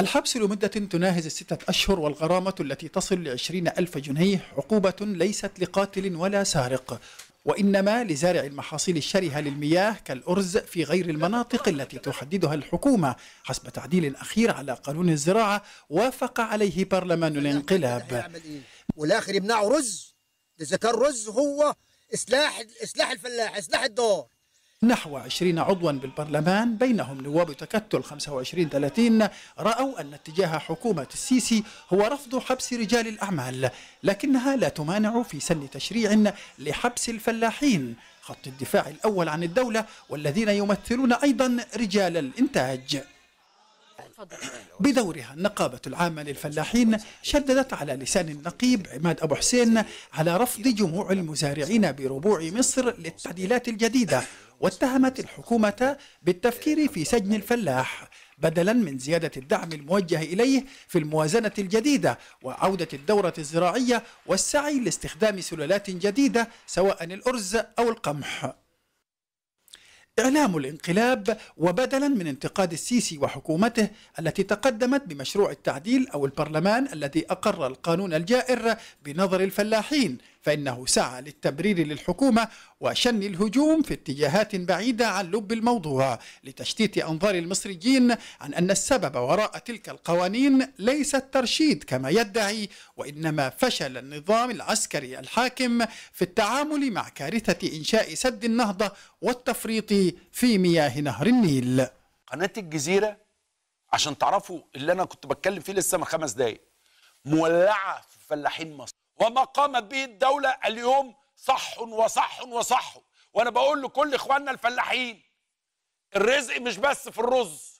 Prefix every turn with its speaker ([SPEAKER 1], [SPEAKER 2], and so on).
[SPEAKER 1] الحبس لمدة تناهز الستة أشهر والغرامة التي تصل لعشرين ألف جنيه عقوبة ليست لقاتل ولا سارق وإنما لزارع المحاصيل الشرهة للمياه كالأرز في غير المناطق التي تحددها الحكومة حسب تعديل أخير على قانون الزراعة وافق عليه برلمان الانقلاب والآخر يمنعوا رز إذا كان رز هو إسلاح الفلاح إسلاح الدار نحو 20 عضوا بالبرلمان بينهم نواب تكتل 25 30 رأوا أن اتجاه حكومة السيسي هو رفض حبس رجال الأعمال لكنها لا تمانع في سن تشريع لحبس الفلاحين خط الدفاع الأول عن الدولة والذين يمثلون أيضا رجال الإنتاج بدورها النقابة العامة للفلاحين شددت على لسان النقيب عماد أبو حسين على رفض جموع المزارعين بربوع مصر للتعديلات الجديدة واتهمت الحكومة بالتفكير في سجن الفلاح بدلا من زيادة الدعم الموجه إليه في الموازنة الجديدة وعودة الدورة الزراعية والسعي لاستخدام سلالات جديدة سواء الأرز أو القمح إعلام الانقلاب وبدلا من انتقاد السيسي وحكومته التي تقدمت بمشروع التعديل أو البرلمان الذي أقر القانون الجائر بنظر الفلاحين فإنه سعى للتبرير للحكومة وشن الهجوم في اتجاهات بعيدة عن لب الموضوع لتشتيت أنظار المصريين عن أن السبب وراء تلك القوانين ليس الترشيد كما يدعي وإنما فشل النظام العسكري الحاكم في التعامل مع كارثة إنشاء سد النهضة والتفريط في مياه نهر النيل قناة الجزيرة
[SPEAKER 2] عشان تعرفوا اللي أنا كنت بتكلم فيه لسه من خمس دقايق مولعة في فلاحين مصر وما قامت به الدولة اليوم صح وصح وصح وأنا بقول لكل إخواننا الفلاحين الرزق مش بس في الرز